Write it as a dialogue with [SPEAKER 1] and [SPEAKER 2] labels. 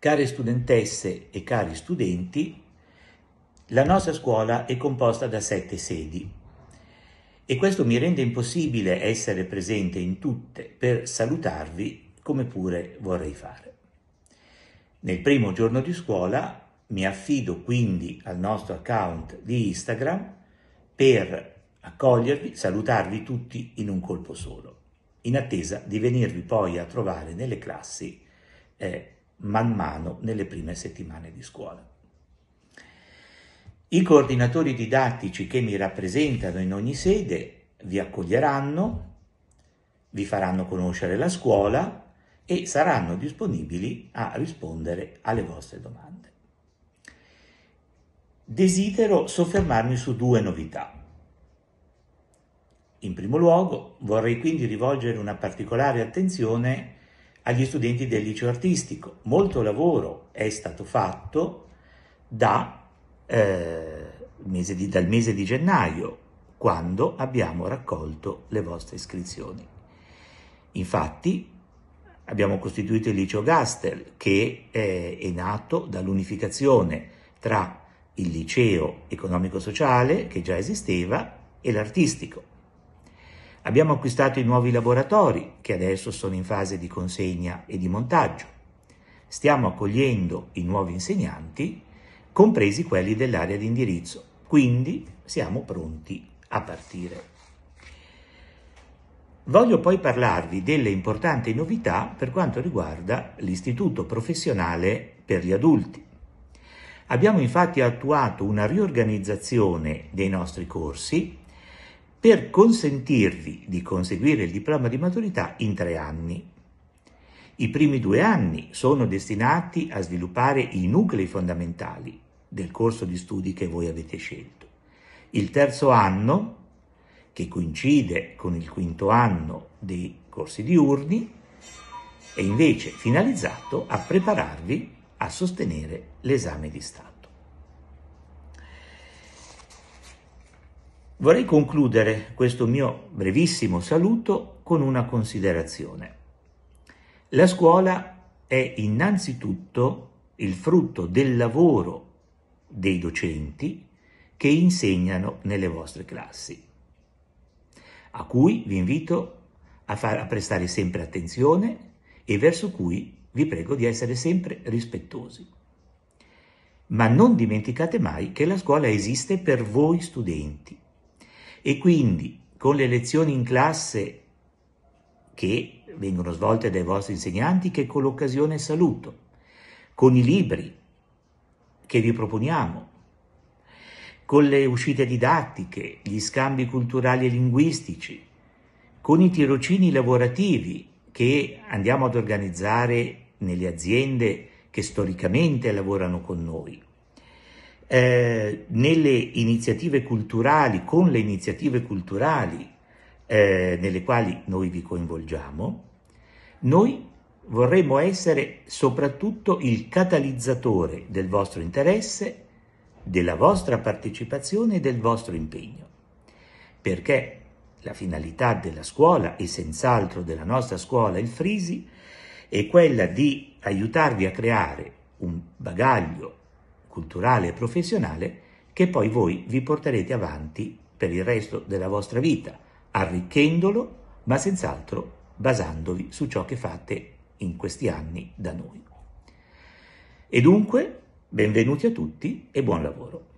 [SPEAKER 1] Care studentesse e cari studenti, la nostra scuola è composta da sette sedi e questo mi rende impossibile essere presente in tutte per salutarvi come pure vorrei fare. Nel primo giorno di scuola mi affido quindi al nostro account di Instagram per accogliervi, salutarvi tutti in un colpo solo, in attesa di venirvi poi a trovare nelle classi eh, man mano nelle prime settimane di scuola. I coordinatori didattici che mi rappresentano in ogni sede vi accoglieranno, vi faranno conoscere la scuola e saranno disponibili a rispondere alle vostre domande. Desidero soffermarmi su due novità. In primo luogo vorrei quindi rivolgere una particolare attenzione a agli studenti del liceo artistico. Molto lavoro è stato fatto da, eh, mese di, dal mese di gennaio, quando abbiamo raccolto le vostre iscrizioni. Infatti abbiamo costituito il liceo Gastel che è, è nato dall'unificazione tra il liceo economico-sociale che già esisteva e l'artistico. Abbiamo acquistato i nuovi laboratori che adesso sono in fase di consegna e di montaggio. Stiamo accogliendo i nuovi insegnanti, compresi quelli dell'area di indirizzo, quindi siamo pronti a partire. Voglio poi parlarvi delle importanti novità per quanto riguarda l'istituto professionale per gli adulti. Abbiamo infatti attuato una riorganizzazione dei nostri corsi per consentirvi di conseguire il diploma di maturità in tre anni. I primi due anni sono destinati a sviluppare i nuclei fondamentali del corso di studi che voi avete scelto. Il terzo anno, che coincide con il quinto anno dei corsi diurni, è invece finalizzato a prepararvi a sostenere l'esame di Stato. Vorrei concludere questo mio brevissimo saluto con una considerazione. La scuola è innanzitutto il frutto del lavoro dei docenti che insegnano nelle vostre classi, a cui vi invito a, far, a prestare sempre attenzione e verso cui vi prego di essere sempre rispettosi. Ma non dimenticate mai che la scuola esiste per voi studenti e quindi con le lezioni in classe che vengono svolte dai vostri insegnanti che con l'occasione saluto, con i libri che vi proponiamo, con le uscite didattiche, gli scambi culturali e linguistici, con i tirocini lavorativi che andiamo ad organizzare nelle aziende che storicamente lavorano con noi, eh, nelle iniziative culturali, con le iniziative culturali eh, nelle quali noi vi coinvolgiamo, noi vorremmo essere soprattutto il catalizzatore del vostro interesse, della vostra partecipazione e del vostro impegno. Perché la finalità della scuola e senz'altro della nostra scuola, il Frisi, è quella di aiutarvi a creare un bagaglio culturale e professionale che poi voi vi porterete avanti per il resto della vostra vita, arricchendolo, ma senz'altro basandovi su ciò che fate in questi anni da noi. E dunque, benvenuti a tutti e buon lavoro.